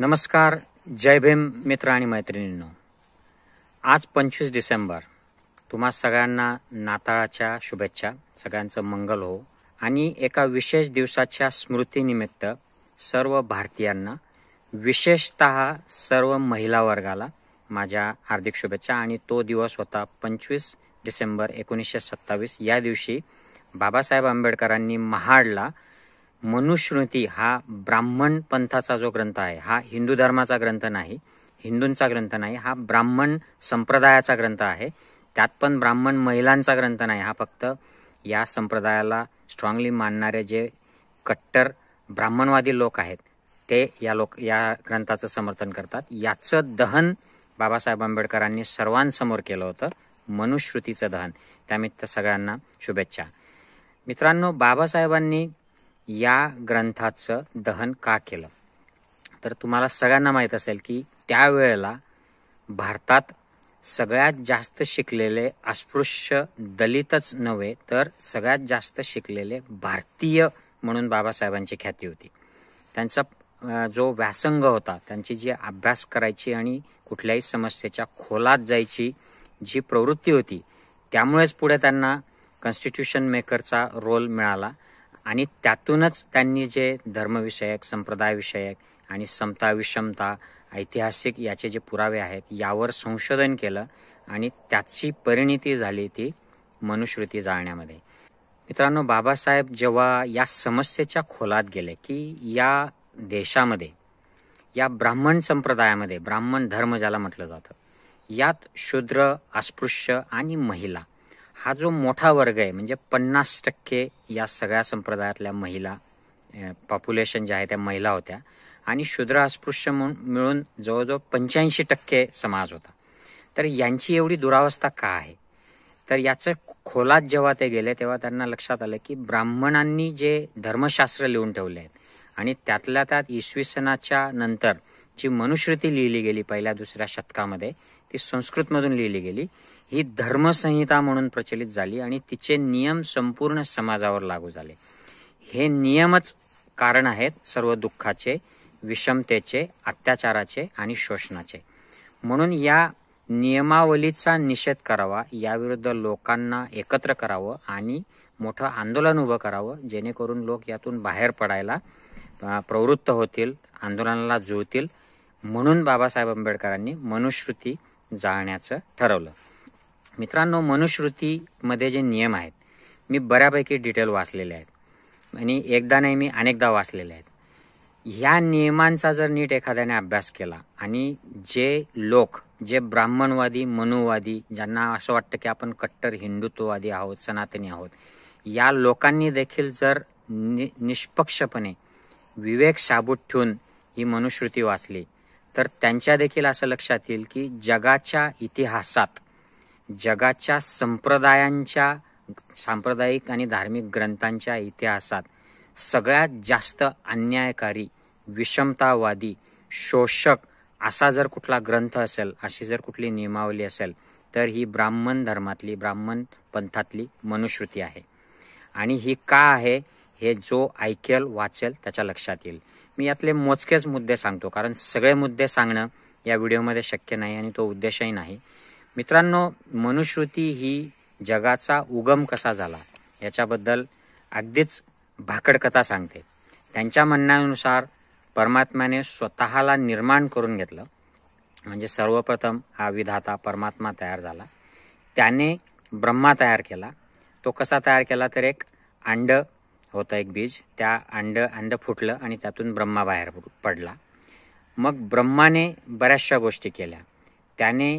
नमस्कार जय भीम मित्र आणि मैत्रिणींनो आज पंचवीस डिसेंबर तुम्हा सगळ्यांना नाताळाच्या शुभेच्छा सगळ्यांचं मंगल हो आणि एका विशेष दिवसाच्या स्मृतीनिमित्त सर्व भारतीयांना विशेषत सर्व महिला वर्गाला माझ्या हार्दिक शुभेच्छा आणि तो दिवस होता पंचवीस डिसेंबर एकोणीसशे सत्तावीस या दिवशी बाबासाहेब आंबेडकरांनी महाडला मनुश्रुती हा ब्राह्मण पंथाचा जो ग्रंथ आहे हा हिंदू धर्माचा ग्रंथ नाही हिंदूंचा ग्रंथ नाही हा ब्राह्मण संप्रदायाचा ग्रंथ आहे त्यात पण ब्राह्मण महिलांचा ग्रंथ नाही हा फक्त या संप्रदायाला स्ट्रॉंगली मानणारे जे कट्टर ब्राह्मणवादी लोक आहेत ते या लोक या ग्रंथाचं समर्थन करतात याचं दहन बाबासाहेब आंबेडकरांनी सर्वांसमोर केलं होतं मनुश्रुतीचं दहन त्यानिमित्त सगळ्यांना शुभेच्छा मित्रांनो बाबासाहेबांनी या ग्रंथाचं दहन का केलं तर तुम्हाला सगळ्यांना माहीत असेल की त्यावेळेला भारतात सगळ्यात जास्त शिकलेले अस्पृश्य दलितच नव्हे तर सगळ्यात जास्त शिकलेले भारतीय म्हणून बाबासाहेबांची ख्याती होती त्यांचा जो व्यासंग होता त्यांची जी अभ्यास करायची आणि कुठल्याही समस्येच्या खोलात जायची जी प्रवृत्ती होती त्यामुळेच पुढे त्यांना कॉन्स्टिट्यूशन मेकरचा रोल मिळाला आणि त्यातूनच त्यांनी जे धर्मविषयक संप्रदायविषयक आणि समता विषमता ऐतिहासिक याचे जे पुरावे आहेत यावर संशोधन केलं आणि त्याची परिणिती झाली ती मनुश्रुती जाळण्यामध्ये मित्रांनो बाबासाहेब जेव्हा या समस्येच्या खोलात गेले की या देशामध्ये या ब्राह्मण संप्रदायामध्ये ब्राह्मण धर्म ज्याला म्हटलं जातं यात शूद्र अस्पृश्य आणि महिला हा जो मोठा वर्ग आहे म्हणजे पन्नास टक्के या सगळ्या संप्रदायातल्या महिला पॉप्युलेशन ज्या आहे त्या महिला होत्या आणि शूद्र अस्पृश्य मिळून जवळजवळ पंच्याऐंशी टक्के समाज होता तर यांची एवढी दुरावस्था का आहे तर याचं खोलात जेव्हा ते गेले तेव्हा त्यांना लक्षात आलं की ब्राह्मणांनी जे धर्मशास्त्र लिहून ठेवले आहेत आणि त्यातल्या त्यात इसवी सणाच्या नंतर जी मनुश्रुती लिहिली गेली पहिल्या दुसऱ्या शतकामध्ये ती संस्कृतमधून लिहिली गेली ही धर्मसंहिता म्हणून प्रचलित झाली आणि तिचे नियम संपूर्ण समाजावर लागू झाले हे नियमच कारण आहेत सर्व दुःखाचे विषमतेचे अत्याचाराचे आणि शोषणाचे म्हणून या नियमावलीचा निषेध करावा याविरुद्ध लोकांना एकत्र करावं आणि मोठं आंदोलन उभं करावं जेणेकरून लोक यातून बाहेर पडायला प्रवृत्त होतील आंदोलनाला जुळतील म्हणून बाबासाहेब आंबेडकरांनी मनुश्रुती जाळण्याचं ठरवलं मित्रांनो मनुश्रुतीमध्ये जे नियम आहेत मी बऱ्यापैकी डिटेल वाचलेले आहेत आणि एकदा नाही मी अनेकदा वाचलेले आहेत ह्या नियमांचा जर नीट एखाद्याने अभ्यास केला आणि जे लोक जे ब्राह्मणवादी मनुवादी ज्यांना असं वाटतं की आपण कट्टर हिंदुत्ववादी आहोत सनातनी आहोत या लोकांनी देखील जर नि निष्पक्षपणे विवेक साबूत ठेवून ही मनुश्रुती वाचली तर त्यांच्या देखील असं लक्षात येईल की जगाच्या इतिहासात जगाच्या संप्रदायांच्या सांप्रदायिक आणि धार्मिक ग्रंथांच्या इतिहासात सगळ्यात जास्त अन्यायकारी विषमतावादी शोषक असा जर कुठला ग्रंथ असेल अशी जर कुठली नियमावली असेल तर ही ब्राह्मण धर्मातली ब्राह्मण पंथातली मनुश्रुती आहे आणि ही का आहे हे जो ऐकेल वाचेल त्याच्या लक्षात येईल मी यातले मोजकेच मुद्दे सांगतो कारण सगळे मुद्दे सांगणं या व्हिडिओमध्ये शक्य नाही आणि तो उद्देशही नाही मित्रांनो मनुश्रुती ही जगाचा उगम कसा झाला याच्याबद्दल अगदीच भाकड कथा सांगते त्यांच्या म्हणण्यानुसार परमात्म्याने स्वतःला निर्माण करून घेतलं म्हणजे सर्वप्रथम हा विधाता परमात्मा तयार झाला त्याने ब्रह्मा तयार केला तो कसा तयार केला तर एक अंड होतं एक बीज त्या अंड अंड फुटलं आणि त्यातून ब्रह्मा बाहेर पडला मग ब्रह्माने बऱ्याचशा गोष्टी केल्या त्याने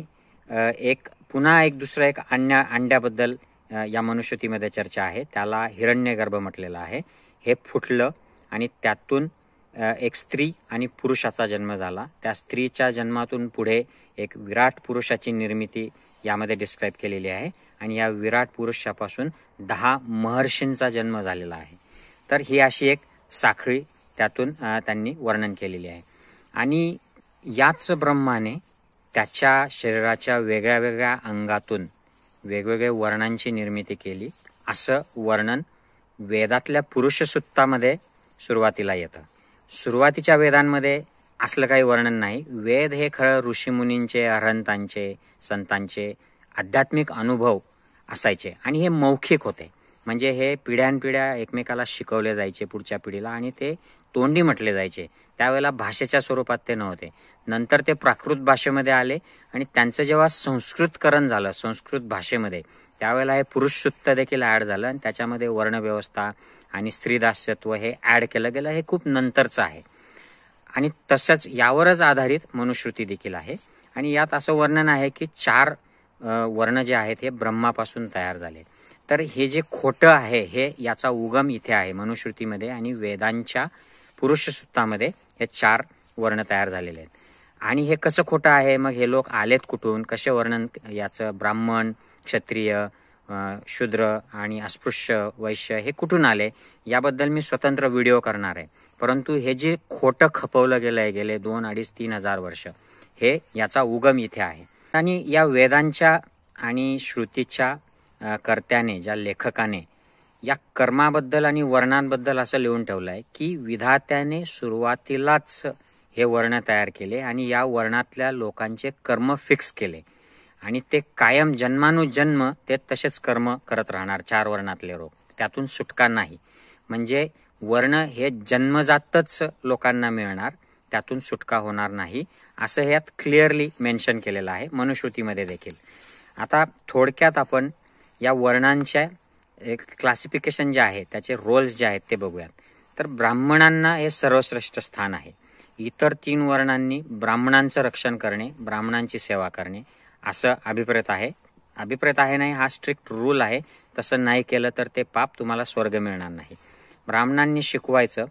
एक पुन्हा एक दुसरं एक अंड्या अंड्याबद्दल या मनुष्यतीमध्ये चर्चा आहे त्याला हिरण्यगर्भ म्हटलेलं आहे हे फुटलं आणि त्यातून एक स्त्री आणि पुरुषाचा जन्म झाला त्या स्त्रीच्या जन्मातून पुढे एक विराट पुरुषाची निर्मिती यामध्ये डिस्क्राईब केलेली आहे आणि या विराट पुरुषापासून दहा महर्षींचा जन्म झालेला आहे तर ही अशी एक साखळी त्यातून त्यांनी वर्णन केलेली आहे आणि याच ब्रह्माने त्याच्या शरीराच्या वेगळ्या वेगळ्या अंगातून वेगवेगळे वर्णांची निर्मिती केली असं वर्णन वेदातल्या पुरुषसुत्तामध्ये सुरुवातीला येतं सुरुवातीच्या वेदांमध्ये असलं काही वर्णन नाही वेद हे खरं ऋषीमुनींचे अरहंतांचे संतांचे आध्यात्मिक अनुभव असायचे आणि हे मौखिक होते म्हणजे हे पिढ्यानपिढ्या एकमेकाला शिकवले जायचे पुढच्या पिढीला आणि ते तोंडी म्हटले जायचे त्यावेळेला भाषेच्या स्वरूपात ते नव्हते नंतर ते प्राकृत भाषेमध्ये आले आणि त्यांचं जेव्हा संस्कृतकरण झालं संस्कृत भाषेमध्ये त्यावेळेला हे पुरुषसुत्त देखील ॲड झालं आणि त्याच्यामध्ये वर्णव्यवस्था आणि स्त्रीदास्यत्व हे ॲड केलं गेलं हे खूप नंतरचं आहे आणि तसंच यावरच आधारित मनुश्रुती देखील आहे आणि यात असं वर्णन आहे की चार वर्ण जे आहेत हे ब्रह्मापासून तयार झाले तर हे जे खोटं आहे हे याचा उगम इथे आहे मनुश्रुतीमध्ये आणि वेदांच्या पुरुष हे चार वर्ण तयार झालेले आहेत आणि हे कसं खोटं आहे मग हे लोक आलेत कुठून कसे वर्णन याचं ब्राह्मण क्षत्रिय शूद्र आणि अस्पृश्य वैश्य हे कुठून आले याबद्दल मी स्वतंत्र व्हिडिओ करणार आहे परंतु हे जे खोटं खपवलं गेलं आहे गेले दोन अडीच तीन हजार वर्ष हे याचा उगम इथे आहे आणि या वेदांच्या आणि श्रुतीच्या कर्त्याने ज्या लेखकाने या कर्माबद्दल आणि वर्णांबद्दल असं लिहून ठेवलं आहे की विधात्याने सुरुवातीलाच हे वर्ण तयार केले आणि या वर्णातल्या लोकांचे कर्म फिक्स केले आणि ते कायम जन्मानुजन्म ते तसेच कर्म करत राहणार चार वर्णातले रोग त्यातून सुटका नाही म्हणजे वर्ण हे जन्मजातच लोकांना मिळणार त्यातून सुटका होणार नाही असं ह्यात क्लिअरली मेन्शन केलेलं आहे मनुश्रुतीमध्ये देखील आता थोडक्यात आपण या वर्णांच्या एक क्लासिफिकेशन जे आहे त्याचे रोल्स जे आहेत ते बघूयात तर ब्राह्मणांना हे सर्वश्रेष्ठ स्थान आहे इतर तीन वर्णांनी ब्राह्मणांचं रक्षण करणे ब्राह्मणांची सेवा करणे असं अभिप्रेत आहे अभिप्रेत आहे नाही हा स्ट्रिक्ट रूल आहे तसं नाही केलं तर ते पाप तुम्हाला स्वर्ग मिळणार नाही ब्राह्मणांनी शिकवायचं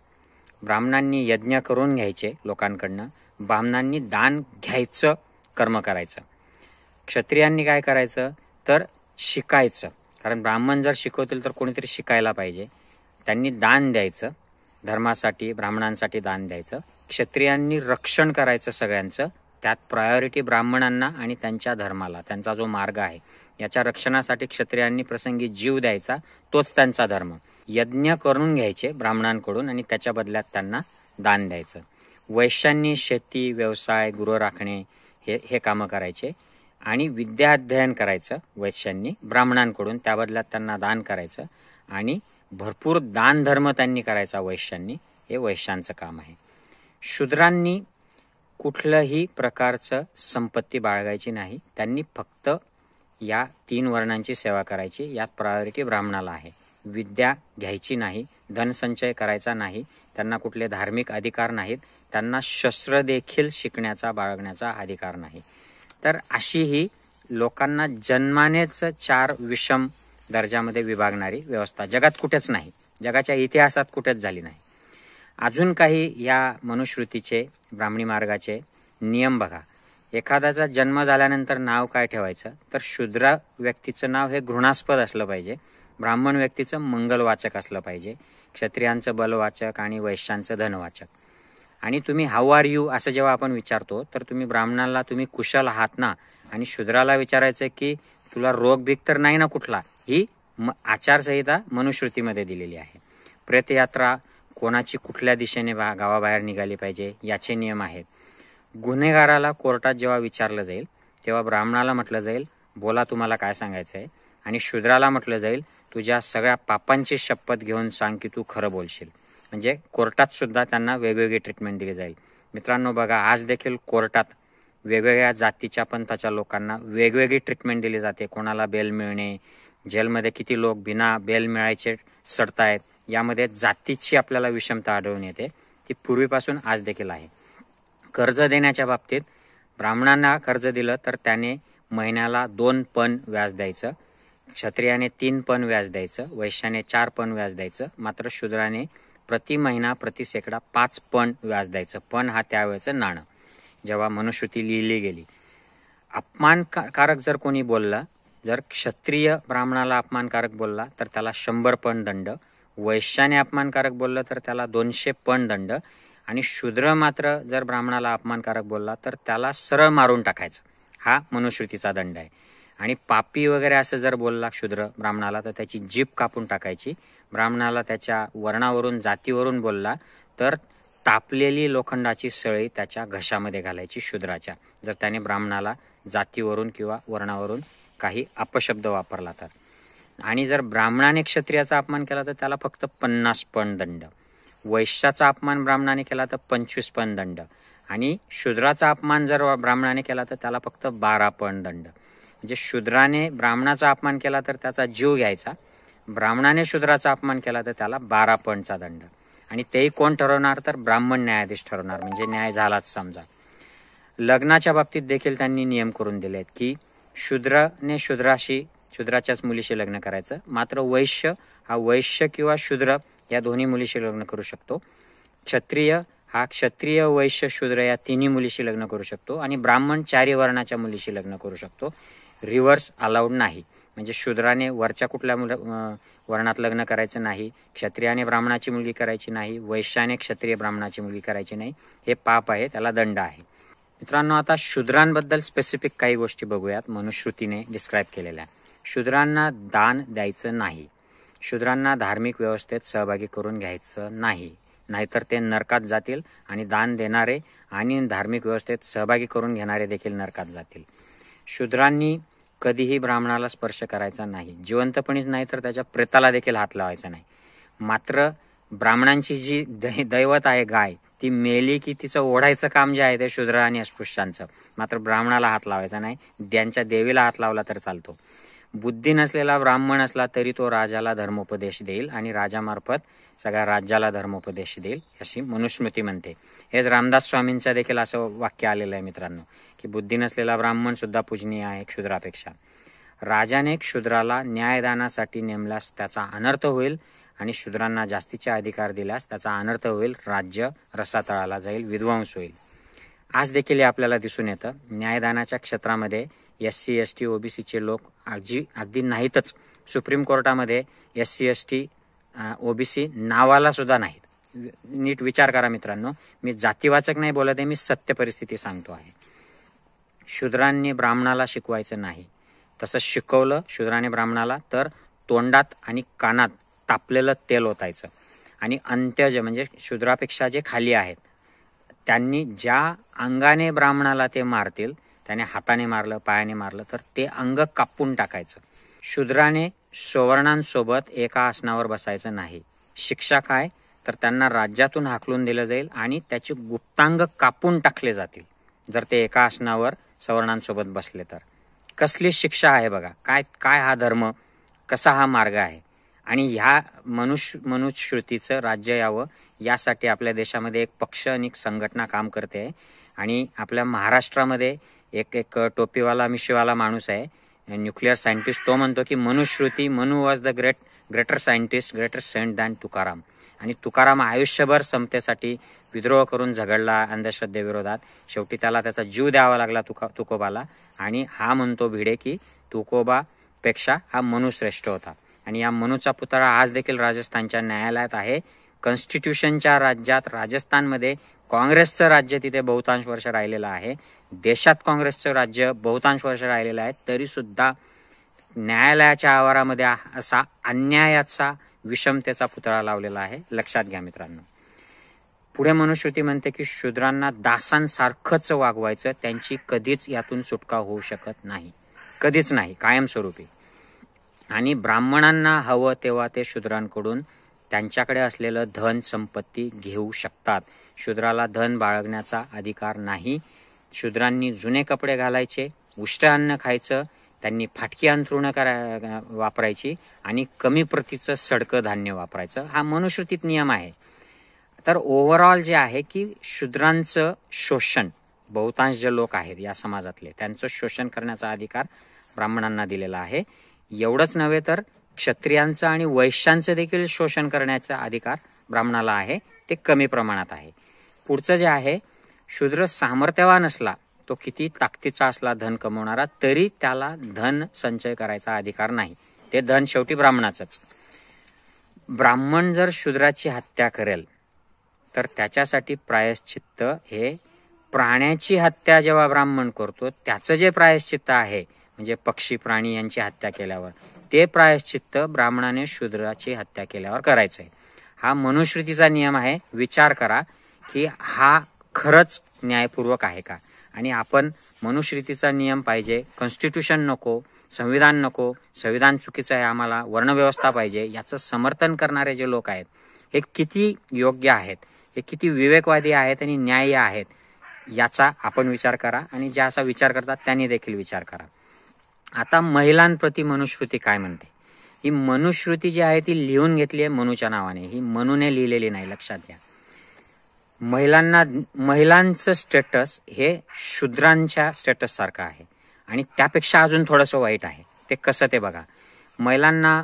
ब्राह्मणांनी यज्ञ करून घ्यायचे लोकांकडनं ब्राह्मणांनी दान घ्यायचं कर्म करायचं क्षत्रियांनी काय करायचं तर शिकायचं कारण ब्राह्मण जर शिकवतील तर कोणीतरी शिकायला पाहिजे त्यांनी दान द्यायचं धर्मासाठी ब्राह्मणांसाठी दान द्यायचं क्षत्रियांनी रक्षण करायचं सगळ्यांचं त्यात प्रायोरिटी ब्राह्मणांना आणि त्यांच्या धर्माला त्यांचा जो मार्ग आहे याच्या रक्षणासाठी क्षत्रियांनी प्रसंगी जीव द्यायचा तोच त्यांचा धर्म यज्ञ करून घ्यायचे ब्राह्मणांकडून आणि त्याच्या बदल्यात त्यांना दान द्यायचं वैश्यांनी शेती व्यवसाय गृह राखणे हे हे कामं करायचे आणि अध्ययन करायचं वैश्यांनी ब्राह्मणांकडून त्याबदल्यात त्यांना दान करायचं आणि भरपूर दानधर्म त्यांनी करायचा वैश्यांनी हे वैश्यांचं काम आहे शूद्रांनी कुठलंही प्रकारचं संपत्ती बाळगायची नाही त्यांनी फक्त या तीन वर्णांची सेवा करायची यात प्रायोरिटी ब्राह्मणाला आहे विद्या घ्यायची नाही धनसंचय करायचा नाही त्यांना कुठले धार्मिक अधिकार नाहीत त्यांना शस्त्र देखील शिकण्याचा बाळगण्याचा अधिकार नाही तर अशी ही लोकांना जन्मानेच चार विषम दर्जामध्ये विभागणारी व्यवस्था जगात कुठेच नाही जगाच्या इतिहासात कुठेच झाली नाही अजून काही या मनुश्रुतीचे ब्राह्मणी मार्गाचे नियम बघा एखाद्याचा जन्म झाल्यानंतर नाव काय ठेवायचं तर शूद्र व्यक्तीचं नाव हे घृणास्पद असलं पाहिजे ब्राह्मण व्यक्तीचं मंगलवाचक असलं पाहिजे क्षत्रियांचं बलवाचक आणि वैश्यांचं धनवाचक आणि तुम्ही हाऊ आर यू असं जेव्हा आपण विचारतो तर तुम्ही ब्राह्मणाला तुम्ही कुशल आहात ना आणि शूद्राला विचारायचं की तुला रोग बिक तर नाही ना कुठला ही म आचारसंहिता मनुश्रुतीमध्ये दिलेली आहे प्रेतयात्रा कोणाची कुठल्या दिशेने बा गावाबाहेर निघाली पाहिजे याचे नियम आहेत गुन्हेगाराला कोर्टात जेव्हा विचारलं जाईल तेव्हा ब्राह्मणाला म्हटलं जाईल बोला तुम्हाला काय सांगायचं आहे आणि शूद्राला म्हटलं जाईल तुझ्या सगळ्या पापांची शपथ घेऊन सांग की तू खरं बोलशील म्हणजे कोर्टात सुद्धा त्यांना वेगवेगळी ट्रीटमेंट दिली जाईल मित्रांनो बघा आज देखील कोर्टात वेगवेगळ्या जातीच्या पंथाच्या लोकांना वेगवेगळी ट्रीटमेंट दिली जाते कोणाला बेल मिळणे जेलमध्ये किती लोक बिना बेल मिळायचे सडतायत यामध्ये जातीची आपल्याला विषमता आढळून येते ती पूर्वीपासून आज देखील आहे कर्ज देण्याच्या बाबतीत ब्राह्मणांना कर्ज दिलं तर त्याने महिन्याला दोन पण व्याज द्यायचं क्षत्रियाने तीन पण व्याज द्यायचं वैश्याने चार पण व्याज द्यायचं मात्र शूद्राने प्रति महिना प्रति शेकडा पाच पण व्याज द्यायचं पण हा त्यावेळेचं नाणं जेव्हा मनुश्रुती लिहिली गेली अपमानकारक जर कोणी बोलला जर क्षत्रिय ब्राह्मणाला अपमानकारक बोलला तर त्याला शंभर पण दंड वैश्याने अपमानकारक बोललं तर त्याला दोनशे पण दंड आणि शूद्र मात्र जर ब्राह्मणाला अपमानकारक बोलला तर त्याला सरळ मारून टाकायचं हा मनुश्रुतीचा दंड आहे आणि पापी वगैरे असं जर बोलला शूद्र ब्राह्मणाला तर त्याची जीप कापून टाकायची ब्राह्मणाला त्याच्या वर्णावरून जातीवरून बोलला तर तापलेली लोखंडाची सळी त्याच्या घशामध्ये घालायची शूद्राच्या जर त्याने ब्राह्मणाला जातीवरून किंवा वर्णावरून काही अपशब्द वापरला तर आणि जर ब्राह्मणाने क्षत्रियाचा अपमान केला तर त्याला फक्त पन्नास पण दंड वैश्याचा अपमान ब्राह्मणाने केला तर पंचवीस पण दंड आणि शूद्राचा अपमान जर ब्राह्मणाने केला तर त्याला फक्त बारा पण दंड म्हणजे शूद्राने ब्राह्मणाचा अपमान केला तर त्याचा जीव घ्यायचा ब्राह्मणाने शूद्राचा अपमान केला तर त्याला बारा पणचा दंड आणि तेही कोण ठरवणार तर ब्राह्मण न्यायाधीश ठरवणार म्हणजे न्याय झालाच समजा लग्नाच्या बाबतीत देखील त्यांनी नियम करून दिले आहेत की शूद्रने शूद्राशी शूद्राच्याच मुलीशी लग्न करायचं मात्र वैश्य हा वैश्य किंवा शूद्र या दोन्ही मुलीशी लग्न करू शकतो क्षत्रिय हा क्षत्रिय वैश्य शूद्र या तिन्ही मुलीशी लग्न करू शकतो आणि ब्राह्मण चारी वर्णाच्या मुलीशी लग्न करू शकतो रिव्हर्स अलाउड नाही म्हणजे शूद्राने वरच्या कुठल्या मुलं वर्णात लग्न करायचं नाही क्षत्रियाने ब्राह्मणाची मुलगी करायची नाही वैश्याने क्षत्रिय ब्राह्मणाची मुलगी करायची नाही हे पाप आहे त्याला दंड आहे मित्रांनो आता शूद्रांबद्दल स्पेसिफिक काही गोष्टी बघूयात मनुश्रुतीने डिस्क्राईब केलेल्या शूद्रांना दान द्यायचं नाही शूद्रांना धार्मिक व्यवस्थेत सहभागी करून घ्यायचं नाही नाहीतर ते नरकात जातील आणि दान देणारे आणि धार्मिक व्यवस्थेत सहभागी करून घेणारे देखील नरकात जातील शूद्रांनी कधीही ब्राह्मणाला स्पर्श करायचा नाही जिवंतपणीच नाही तर त्याच्या प्रेताला देखील हात लावायचा नाही मात्र ब्राह्मणांची जी दैवत आहे गाय ती मेली की तिचं ओढायचं काम जे आहे ते शुद्र आणि अस्पृश्यांचं मात्र ब्राह्मणाला हात लावायचा नाही त्यांच्या देवीला हात लावला तर चालतो बुद्धी नसलेला ब्राह्मण असला तरी तो राजाला धर्मोपदेश देईल आणि राजामार्फत सगळ्या राज्याला धर्मोपदेश देईल अशी मनुस्मृती म्हणते हेच रामदास स्वामींचं देखील असं वाक्य आलेलं आहे मित्रांनो की बुद्धी नसलेला ब्राह्मण सुद्धा पूजनीय आहे क्षुद्रापेक्षा राजाने क्षुद्राला न्यायदानासाठी नेमल्यास त्याचा अनर्थ होईल आणि शूद्रांना जास्तीचे अधिकार दिल्यास त्याचा अनर्थ होईल राज्य रसातळाला जाईल विध्वंस होईल आज देखील आपल्याला दिसून येतं न्यायदानाच्या क्षेत्रामध्ये एस सी एस टी ओबीसीचे लोक अगदी अगदी नाहीतच सुप्रीम कोर्टामध्ये S C S T OBC नावाला सुद्धा नाहीत नीट विचार करा मित्रांनो मी जातीवाचक नाही बोलत आहे मी सत्य परिस्थिती सांगतो आहे शूद्रांनी ब्राह्मणाला शिकवायचं नाही तसं शिकवलं शूद्राने ब्राह्मणाला तर तोंडात आणि कानात तापलेलं तेल ओतायचं आणि अंत्यज म्हणजे शूद्रापेक्षा जे खाली आहेत त्यांनी ज्या अंगाने ब्राह्मणाला ते मारतील त्याने हाताने मारलं पायाने मारलं तर ते अंग कापून टाकायचं शूद्राने सुवर्णांसोबत एका आसनावर बसायचं नाही शिक्षा काय तर त्यांना राज्यातून हाकलून दिलं जाईल आणि त्याचे गुप्तांग कापून टाकले जातील जर ते एका आसनावर सवर्णांसोबत बसले तर कसली शिक्षा आहे बघा काय काय हा धर्म कसा हा मार्ग आहे आणि ह्या मनुष्य मनुश्रुतीचं राज्य यावं यासाठी आपल्या देशामध्ये एक पक्ष आणि एक संघटना काम करते आहे आणि आपल्या महाराष्ट्रामध्ये एक एक टोपीवाला मिशीवाला माणूस आहे न्यूक्लिअर सायंटिस्ट तो म्हणतो की मनुश्रुती Manu was the great greater scientist greater saint than Tukaram आणि तुकाराम आयुष्यभर समतेसाठी विद्रोह करून झगडला अंधश्रद्धेविरोधात शेवटी त्याला त्याचा जीव द्यावा लागला तुका तुकोबाला आणि हा म्हणतो भिडे की तुकोबापेक्षा हा मनू श्रेष्ठ होता आणि या मनूचा पुतळा आज देखील राजस्थानच्या न्यायालयात आहे कॉन्स्टिट्यूशनच्या राज्यात राजस्थानमध्ये काँग्रेसचं राज्य तिथे बहुतांश वर्ष राहिलेलं आहे देशात काँग्रेसचं राज्य बहुतांश वर्ष राहिलेलं आहे तरीसुद्धा न्यायालयाच्या आवारामध्ये असा अन्यायाचा विषमतेचा पुतळा लावलेला आहे लक्षात घ्या मित्रांनो पुढे मनुश्रुती म्हणते की शूद्रांना दासांसारखंच वागवायचं त्यांची कधीच यातून सुटका होऊ शकत नाही कधीच नाही कायमस्वरूपी आणि ब्राह्मणांना हवं तेव्हा ते शूद्रांकडून त्यांच्याकडे असलेलं धन संपत्ती घेऊ शकतात शूद्राला धन बाळगण्याचा अधिकार नाही शूद्रांनी जुने कपडे घालायचे उष्ट अन्न खायचं त्यांनी फाटकी अंतरुण करा वापरायची आणि कमी प्रतीचं सडकं धान्य वापरायचं हा मनुश्रुतीत नियम आहे तर ओव्हरऑल जे आहे की शूद्रांचं शोषण बहुतांश जे लोक आहेत या समाजातले त्यांचं शोषण करण्याचा अधिकार ब्राह्मणांना दिलेला आहे एवढंच नव्हे तर क्षत्रियांचं आणि वैश्यांचं देखील शोषण करण्याचा अधिकार ब्राह्मणाला आहे ते कमी प्रमाणात आहे पुढचं जे आहे शूद्र सामर्थ्यवान असला तो किती ताकदीचा असला धन कमवणारा तरी त्याला धन संचय करायचा अधिकार नाही ते धन शेवटी ब्राह्मणाचंच ब्राह्मण जर शूद्राची हत्या करेल तर त्याच्यासाठी प्रायश्चित्त हे प्राण्याची हत्या जेव्हा ब्राह्मण करतो त्याचं जे प्रायश्चित्त आहे म्हणजे पक्षी प्राणी यांची हत्या केल्यावर ते प्रायश्चित्त ब्राह्मणाने शूद्राची हत्या केल्यावर करायचं आहे हा मनुश्रुतीचा नियम आहे विचार करा की हा खरंच न्यायपूर्वक आहे का आणि आपण मनुश्रुतीचा नियम पाहिजे कॉन्स्टिट्यूशन नको संविधान नको संविधान चुकीचं आहे आम्हाला वर्णव्यवस्था पाहिजे याचं समर्थन करणारे जे लोक आहेत हे किती योग्य आहेत हे किती विवेकवादी आहेत आणि न्याय्य आहेत याचा आपण विचार करा आणि ज्या असा विचार करतात त्यांनी देखील विचार करा आता महिलांप्रती मनुश्रुती काय म्हणते ही मनुश्रुती जी आहे ती लिहून घेतली आहे मनुच्या नावाने ही मनूने लिहिलेली नाही लक्षात घ्या महिलांना महिलांचं स्टेटस हे शूद्रांच्या स्टेटस सारखं आहे आणि त्यापेक्षा अजून थोडंसं वाईट आहे ते कसं ते बघा महिलांना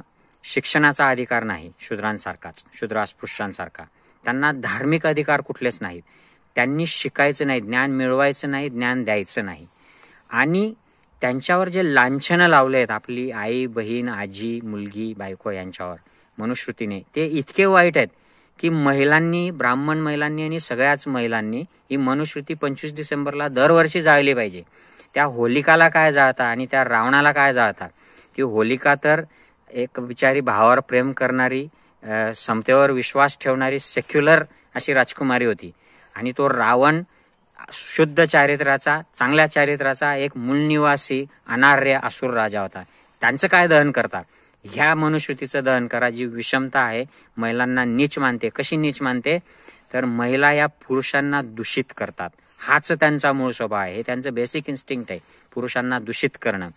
शिक्षणाचा अधिकार नाही शूद्रांसारखाच शूद्रास्पृश्यांसारखा त्यांना धार्मिक अधिकार कुठलेच नाहीत त्यांनी शिकायचं नाही ज्ञान मिळवायचं नाही ज्ञान द्यायचं नाही आणि त्यांच्यावर जे लांछनं लावले आहेत आपली आई बहीण आजी मुलगी बायको यांच्यावर मनुश्रुतीने ते इतके वाईट आहेत की महिलांनी ब्राह्मण महिलांनी आणि सगळ्याच महिलांनी ही मनुश्रुती पंचवीस डिसेंबरला दरवर्षी जाळली पाहिजे त्या होलिकाला काय जाळता आणि त्या रावणाला काय जाळता की होलिका तर एक बिचारी भावावर प्रेम करणारी समतेवर विश्वास ठेवणारी सेक्युलर अशी राजकुमारी होती आणि तो रावण शुद्ध चारित्र्याचा चांगल्या चारित्र्याचा एक मूलनिवासी अनार्य असुर राजा होता त्यांचं काय दहन करतात ह्या मनुश्रुतीचं दहन करा जी विषमता आहे महिलांना नीच मानते कशी नीच मानते तर महिला या पुरुषांना दूषित करतात हाच त्यांचा मूळ स्वभाव आहे हे त्यांचं बेसिक इन्स्टिंक्ट आहे पुरुषांना दूषित करणं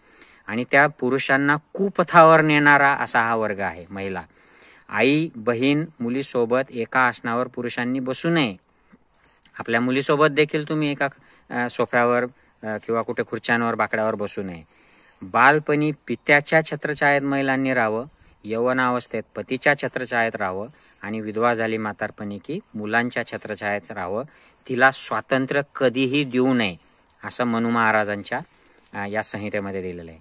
आणि त्या पुरुषांना कुपथावर नेणारा असा हा वर्ग आहे महिला आई बहीण मुलीसोबत एका आसनावर पुरुषांनी बसू नये आपल्या मुलीसोबत देखील तुम्ही एका सोफ्यावर किंवा कुठे खुर्च्यांवर बाकड्यावर बसू नये बालपणी पित्याच्या छत्रछायेत महिलांनी राहावं यवनावस्थेत पतीच्या छत्रछायेत राहावं आणि विधवा झाली म्हातारपणी की मुलांच्या छत्रछायेत राहावं तिला स्वातंत्र्य कधीही देऊ नये असं मनु महाराजांच्या या संहितेमध्ये दिलेलं आहे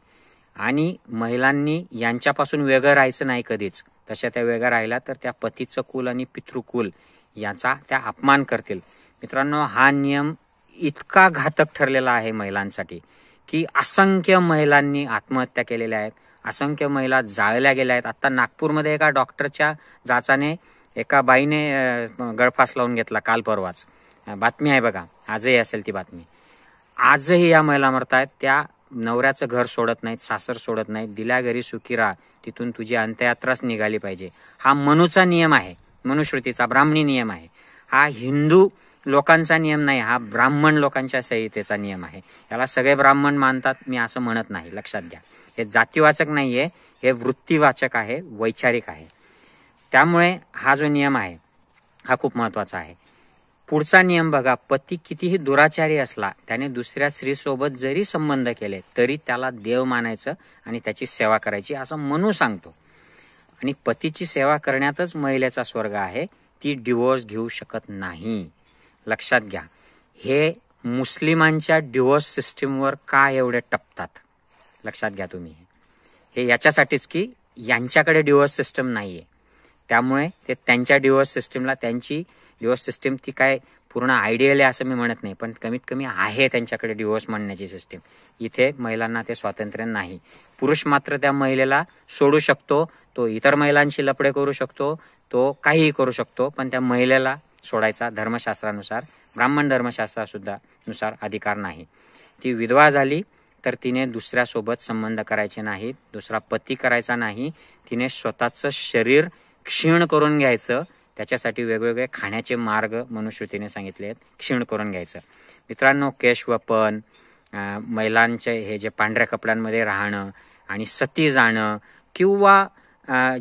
आणि महिलांनी यांच्यापासून वेगळं राहायचं नाही कधीच तशा त्या वेगळ्या राहिल्या तर त्या पतीचं कुल आणि पितृकुल याचा त्या अपमान करतील मित्रांनो हा नियम इतका घातक ठरलेला आहे महिलांसाठी की असंख्य महिलांनी आत्महत्या केलेल्या आहेत असंख्य महिला जाळल्या गेल्या आहेत आत्ता नागपूरमध्ये एका डॉक्टरच्या जाचाने एका बाईने गळफास लावून घेतला काल परवाच बातमी आहे बघा आजही असेल ती बातमी आजही या महिला मरत आहेत त्या नवऱ्याचं घर सोडत नाहीत सासर सोडत नाहीत दिला घरी सुखी राहा तिथून तुझी अंत्ययात्राच निघाली पाहिजे हा मनुचा नियम आहे मनुश्रुतीचा ब्राह्मणी नियम आहे हा हिंदू लोकांचा नियम नाही हा ब्राह्मण लोकांच्या संहितेचा नियम आहे याला सगळे ब्राह्मण मानतात मी असं म्हणत नाही लक्षात घ्या हे जातीवाचक नाही आहे हे वृत्तीवाचक आहे वैचारिक आहे त्यामुळे हा जो नियम आहे हा खूप महत्त्वाचा आहे पुढचा नियम बघा पती कितीही दुराचारी असला त्याने दुसऱ्या स्त्रीसोबत जरी संबंध केले तरी त्याला देव मानायचं आणि त्याची सेवा करायची असं मनू सांगतो आणि पतीची सेवा करण्यातच महिलेचा स्वर्ग आहे ती डिवोर्स घेऊ शकत नाही लक्षात घ्या हे मुस्लिमांच्या डिवोर्स सिस्टीमवर का एवढे टपतात लक्षात घ्या तुम्ही हे याच्यासाठीच की यांच्याकडे डिवोर्स सिस्टम नाही आहे त्यामुळे ते त्यांच्या डिवोर्स सिस्टीमला त्यांची डिवोर्स सिस्टीम ती काय पूर्ण आयडियल आहे असं मी म्हणत नाही पण कमीत कमी आहे त्यांच्याकडे डिवोर्स म्हणण्याची सिस्टीम इथे महिलांना ते स्वातंत्र्य नाही पुरुष मात्र त्या महिलेला सोडू शकतो तो इतर महिलांशी लपडे करू शकतो तो काहीही करू शकतो पण त्या महिलेला सोडायचा धर्मशास्त्रानुसार ब्राह्मण धर्मशास्त्रासुद्धा नुसार अधिकार नाही ती विधवा झाली तर तिने दुसऱ्यासोबत संबंध करायचे नाहीत दुसरा पती करायचा नाही तिने स्वतःचं शरीर क्षीण करून घ्यायचं त्याच्यासाठी वेगवेगळे खाण्याचे मार्ग मनुश्रुतीने सांगितले आहेत क्षीण करून घ्यायचं मित्रांनो केशवपन महिलांचे हे जे पांढऱ्या कपड्यांमध्ये राहणं आणि सती जाणं किंवा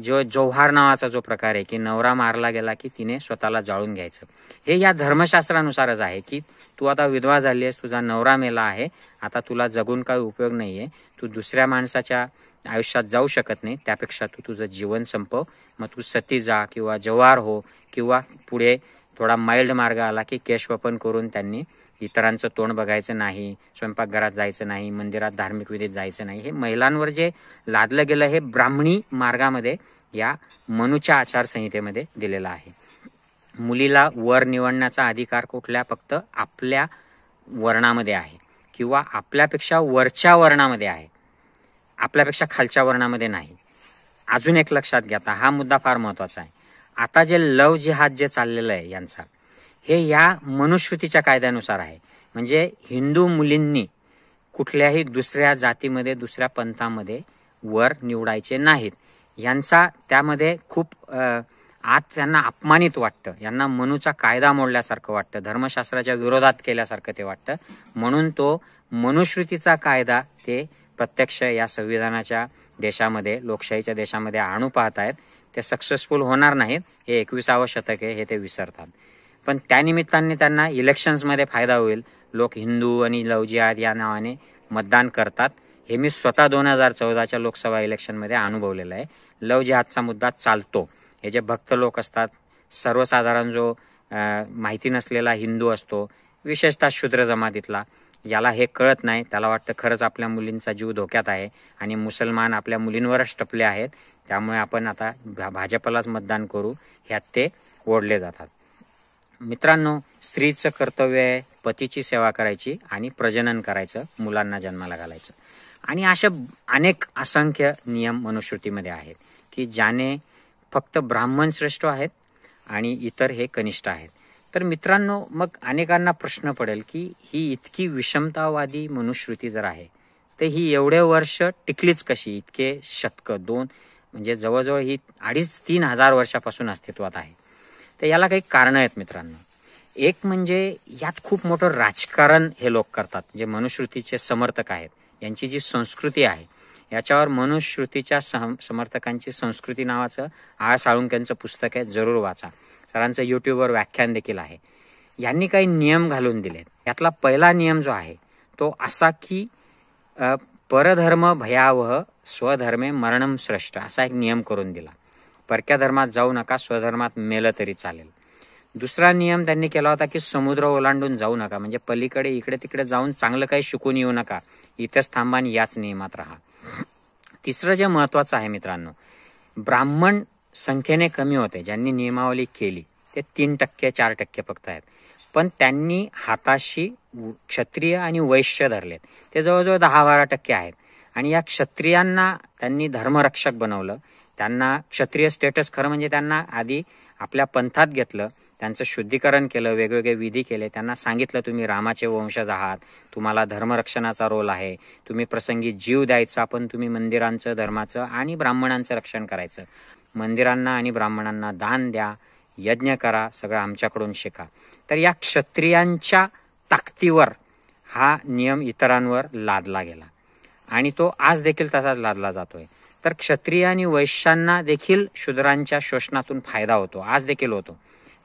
जो जोहार नावाचा जो प्रकार आहे की नवरा मारला गेला की तिने स्वतःला जाळून घ्यायचं हे या धर्मशास्त्रानुसारच आहे की तू आता विधवा झाली आहेस तुझा नवरा मेला आहे आता तुला जगून काही उपयोग नाही आहे तू दुसऱ्या माणसाच्या आयुष्यात जाऊ शकत नाही त्यापेक्षा तू तुझं जीवन संपव मग तू सती जा किंवा जवार हो किंवा पुढे थोडा माइल्ड मार्ग आला की केशवपन करून त्यांनी इतरांचं तोंड बघायचं नाही स्वयंपाकघरात जायचं नाही मंदिरात धार्मिक विधीत जायचं नाही हे महिलांवर जे लादलं गेलं हे ब्राह्मणी मार्गामध्ये या मनुच्या आचारसंहितेमध्ये दिलेलं आहे मुलीला वर निवडण्याचा अधिकार कुठल्या फक्त आपल्या वर्णामध्ये आहे किंवा आपल्यापेक्षा वरच्या वर्णामध्ये आहे आपल्यापेक्षा खालच्या वर्णामध्ये नाही अजून एक लक्षात घ्या हा मुद्दा फार महत्वाचा आहे आता जे लव जिहाद जे चाललेलं आहे यांचा हे या मनुश्रुतीच्या कायद्यानुसार आहे म्हणजे हिंदू मुलींनी कुठल्याही दुसऱ्या जातीमध्ये दुसऱ्या पंथामध्ये वर निवडायचे नाहीत यांचा त्यामध्ये खूप आत त्यांना अपमानित वाटतं यांना मनूचा कायदा मोडल्यासारखं वाटतं धर्मशास्त्राच्या विरोधात केल्यासारखं ते वाटतं म्हणून तो मनुश्रुतीचा कायदा ते प्रत्यक्ष या संविधानाच्या देशामध्ये लोकशाहीच्या देशामध्ये आणू पाहत आहेत ते सक्सेसफुल होणार नाहीत हे एकविसावं शतक आहे हे ते विसरतात पण त्यानिमित्ताने त्यांना इलेक्शन्समध्ये फायदा होईल लोक हिंदू आणि जिहाद या नावाने मतदान करतात हे मी स्वतः दोन हजार चौदाच्या लोकसभा इलेक्शनमध्ये अनुभवलेलं आहे लवजिहादचा मुद्दा चालतो हे जे भक्त लोक असतात सर्वसाधारण जो माहिती नसलेला हिंदू असतो विशेषतः शूद्र जमातीतला याला हे कळत नाही त्याला वाटतं खरंच आपल्या मुलींचा जीव धोक्यात आहे आणि मुसलमान आपल्या मुलींवरच टपले आहेत त्यामुळे आपण आता भाजपलाच मतदान करू ह्यात ते ओढले जातात मित्रांनो स्त्रीचं कर्तव्य आहे पतीची सेवा करायची आणि प्रजनन करायचं मुलांना जन्माला घालायचं आणि अशा अनेक असंख्य नियम मनुश्रुतीमध्ये आहेत की ज्याने फक्त ब्राह्मण श्रेष्ठ आहेत आणि इतर हे कनिष्ठ आहेत तर मित्रांनो मग अनेकांना प्रश्न पडेल की ही इतकी विषमतावादी मनुश्रुती जर आहे तर ही एवढे वर्ष टिकलीच कशी इतके शतकं दोन म्हणजे जवळजवळ ही अडीच तीन हजार वर्षापासून अस्तित्वात आहे तर याला काही कारणं आहेत मित्रांनो एक म्हणजे यात खूप मोठं राजकारण हे लोक करतात जे मनुश्रुतीचे समर्थक आहेत यांची जी संस्कृती आहे याच्यावर मनुश्रुतीच्या सम समर्थकांची संस्कृती नावाचं आ पुस्तक आहे जरूर वाचा सरांचं युट्यूबवर व्याख्यान देखील आहे यांनी काही नियम घालून दिलेत यातला पहिला नियम जो आहे तो असा की परधर्म भयावह स्वधर्मे मरणम श्रेष्ठ असा एक नियम करून दिला परक्या धर्मात जाऊ नका स्वधर्मात मेलं तरी चालेल दुसरा नियम त्यांनी केला होता की समुद्र ओलांडून जाऊ नका म्हणजे पलीकडे इकडे तिकडे जाऊन चांगलं काही शिकून येऊ नका इथंच थांबा याच नियमात राहा तिसरं जे महत्वाचं आहे मित्रांनो ब्राह्मण संख्येने कमी होते ज्यांनी नियमावली केली ते तीन टक्के चार टक्के फक्त आहेत पण त्यांनी हाताशी क्षत्रिय आणि वैश्य धरलेत ते जवळजवळ दहा बारा टक्के आहेत आणि या क्षत्रियांना त्यांनी धर्मरक्षक बनवलं त्यांना क्षत्रिय स्टेटस खरं म्हणजे त्यांना आधी आपल्या पंथात घेतलं त्यांचं शुद्धीकरण केलं वेगवेगळे विधी केले त्यांना सांगितलं तुम्ही रामाचे वंशज आहात तुम्हाला धर्मरक्षणाचा रोल आहे तुम्ही प्रसंगी जीव द्यायचा पण तुम्ही मंदिरांचं धर्माचं आणि ब्राह्मणांचं रक्षण करायचं मंदिरांना आणि ब्राह्मणांना दान द्या यज्ञ करा सगळं आमच्याकडून शिका तर या क्षत्रियांच्या ताकदीवर हा नियम इतरांवर लादला गेला आणि तो आज देखील तसाच लादला जातोय तर क्षत्रिय आणि वैश्यांना देखील शूद्रांच्या शोषणातून फायदा होतो आज देखील होतो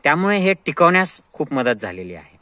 त्यामुळे हे टिकवण्यास खूप मदत झालेली आहे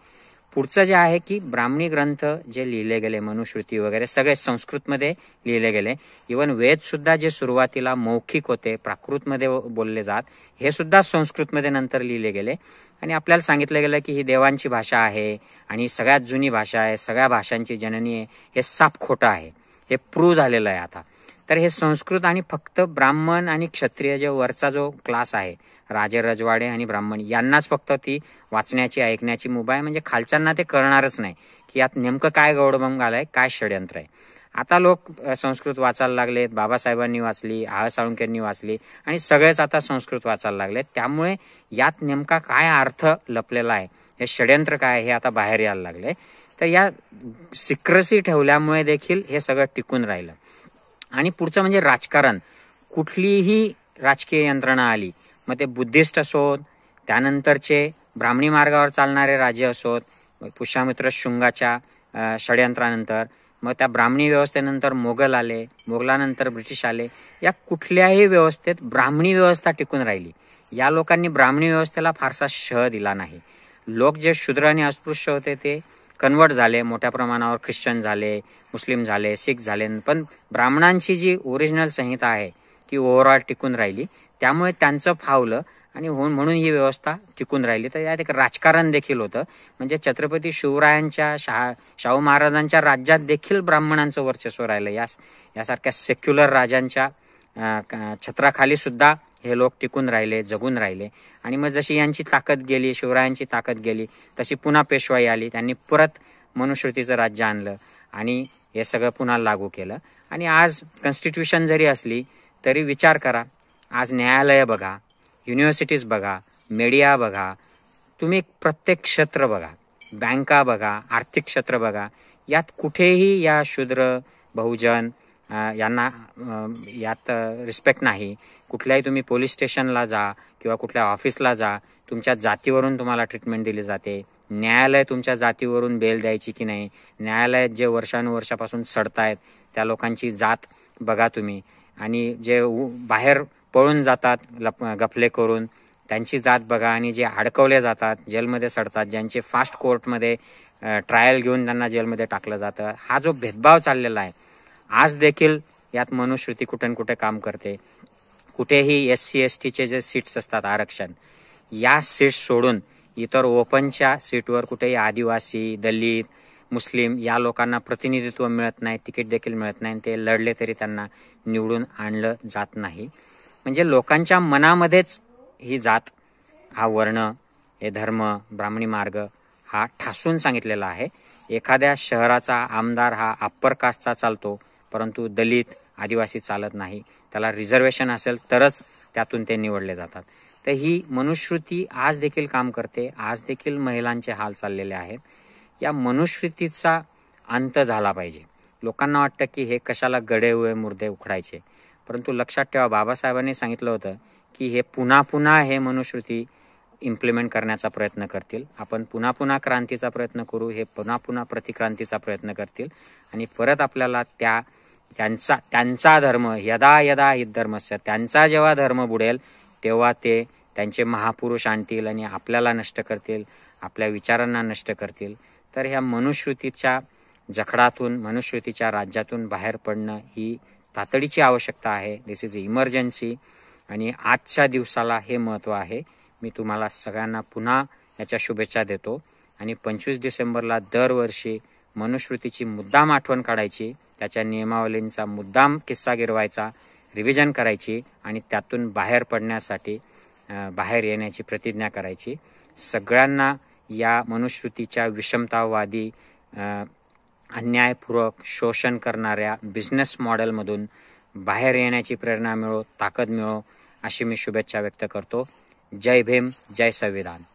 पुढचं जे आहे की ब्राह्मणी ग्रंथ जे लिहिले गेले मनुश्रुती वगैरे सगळे संस्कृतमध्ये लिहिले गेले इवन वेदसुद्धा जे सुरुवातीला मौखिक होते प्राकृतमध्ये बोलले जात हे सुद्धा संस्कृतमध्ये नंतर लिहिले गेले आणि आपल्याला सांगितलं गेलं की ही देवांची भाषा आहे आणि सगळ्यात जुनी भाषा आहे सगळ्या भाषांची जननी आहे हे साप खोटं आहे हे प्रूव्ह झालेलं आहे आता तर हे संस्कृत आणि फक्त ब्राह्मण आणि क्षत्रिय जे वरचा जो क्लास आहे राजे रजवाडे आणि ब्राह्मण यांनाच फक्त ती वाचण्याची ऐकण्याची मुभा आहे म्हणजे खालच्यांना ते करणारच नाही की यात नेमकं काय गौडभंग आहे काय षडयंत्र आहे आता लोक संस्कृत वाचायला लागलेत बाबासाहेबांनी वाचली आह साळुंकेंनी वाचली आणि सगळेच आता संस्कृत वाचायला लागलेत त्यामुळे यात नेमका काय अर्थ लपलेला आहे हे षडयंत्र काय हे आता बाहेर यायला लागले तर या सिक्रसी ठेवल्यामुळे देखील हे सगळं टिकून राहिलं आणि पुढचं म्हणजे राजकारण कुठलीही राजकीय यंत्रणा आली मग ते बुद्धिस्ट असोत त्यानंतरचे ब्राह्मणी मार्गावर चालणारे राजे असोत पुष्यामित्र शुंगाच्या षड्यंत्रानंतर मग त्या ब्राह्मणी व्यवस्थेनंतर मोगल आले मोगलानंतर ब्रिटिश आले या कुठल्याही व्यवस्थेत ब्राह्मणी व्यवस्था टिकून राहिली या लोकांनी ब्राह्मणी व्यवस्थेला फारसा शह दिला नाही लोक जे शूद्र आणि अस्पृश्य होते ते कन्वर्ट झाले मोठ्या प्रमाणावर ख्रिश्चन झाले मुस्लिम झाले सिख झाले पण ब्राह्मणांची जी ओरिजिनल संहिता आहे ती ओव्हरऑल टिकून राहिली त्यामुळे त्यांचं फावलं आणि म्हणून ही व्यवस्था टिकून राहिली तर यात एक राजकारण देखील होतं म्हणजे छत्रपती शिवरायांच्या शहा शाहू महाराजांच्या राज्यात देखील ब्राह्मणांचं वर्चस्व राहिलं यास यासारख्या सेक्युलर राजांच्या छत्राखाली सुद्धा हे लोक टिकून राहिले जगून राहिले आणि मग जशी यांची ताकद गेली शिवरायांची ताकद गेली तशी पुन्हा पेशवाई आली त्यांनी परत मनुश्रुतीचं राज्य आणलं आणि हे सगळं पुन्हा लागू केलं आणि आज कॉन्स्टिट्यूशन जरी असली तरी विचार करा आज न्यायालय बघा युनिव्हर्सिटीज बघा मीडिया बघा तुम्ही प्रत्येक क्षेत्र बघा बँका बघा आर्थिक क्षेत्र बघा यात कुठेही या शूद्र बहुजन यांना यात रिस्पेक्ट नाही कुठल्याही तुम्ही पोलीस स्टेशनला जा किंवा कुठल्या ऑफिसला जा तुमच्या जातीवरून तुम्हाला ट्रीटमेंट दिली जाते न्यायालय तुमच्या जातीवरून बेल द्यायची की नाही न्यायालयात जे वर्षानुवर्षापासून सडतायत त्या लोकांची जात बघा तुम्ही आणि जे बाहेर पळून जातात लप गफले करून त्यांची जात बघा आणि जे अडकवले जातात जेलमध्ये सडतात ज्यांचे फास्ट कोर्टमध्ये ट्रायल घेऊन त्यांना जेलमध्ये टाकलं जातं हा जो भेदभाव चाललेला आहे आज देखील यात मनुश्रुती कुठे कुठे काम करते कुठेही एस सी एस टीचे जे सीट्स असतात आरक्षण या सीट्स सोडून इतर ओपनच्या सीटवर कुठेही आदिवासी दलित मुस्लिम या लोकांना प्रतिनिधित्व मिळत नाही तिकीट देखील मिळत नाही ते लढले तरी त्यांना निवडून आणलं जात नाही म्हणजे लोकांच्या मनामध्येच ही जात हा वर्ण हे धर्म ब्राह्मणी मार्ग हा ठासून सांगितलेला आहे एखाद्या शहराचा आमदार हा अप्पर कास्टचा चालतो परंतु दलित आदिवासी चालत नाही त्याला रिझर्वेशन असेल तरच त्यातून ते निवडले जातात तर ही मनुश्रुती आज देखील काम करते आज देखील महिलांचे हाल चाललेले आहेत या मनुश्रुतीचा अंत झाला पाहिजे लोकांना वाटतं की हे कशाला गडे हुए मुर्दे उखडायचे परंतु लक्षात ठेवा बाबासाहेबांनी सांगितलं होतं की हे पुन्हा पुन्हा हे मनुश्रुती इम्प्लिमेंट करण्याचा प्रयत्न करतील आपण पुन्हा पुन्हा क्रांतीचा प्रयत्न करू हे पुन्हा पुन्हा प्रतिक्रांतीचा प्रयत्न करतील आणि परत आपल्याला त्या त्यांचा त्यांचा धर्म यदा यदा हित धर्मस्य त्यांचा जेव्हा धर्म बुडेल तेव्हा ते त्यांचे महापुरुष आणतील आणि आपल्याला नष्ट करतील आपल्या विचारांना नष्ट करतील तर ह्या मनुश्रुतीच्या जखडातून मनुश्रुतीच्या राज्यातून बाहेर पडणं ही तातडीची आवश्यकता आहे दिस इज इमर्जन्सी आणि आजच्या दिवसाला हे महत्त्व आहे मी तुम्हाला सगळ्यांना पुन्हा याच्या शुभेच्छा देतो आणि पंचवीस डिसेंबरला दरवर्षी मनुश्रुतीची मुद्दाम आठवण काढायची त्याच्या नियमावलींचा मुद्दाम किस्सा गिरवायचा रिव्हिजन करायची आणि त्यातून बाहेर पडण्यासाठी बाहेर येण्याची प्रतिज्ञा करायची सगळ्यांना या मनुश्रुतीच्या विषमतावादी अन्यायपूर्वक शोषण करणाऱ्या बिझनेस मॉडेलमधून बाहेर येण्याची प्रेरणा मिळो ताकद मिळो अशी मी शुभेच्छा व्यक्त करतो जय भीम जय संविधान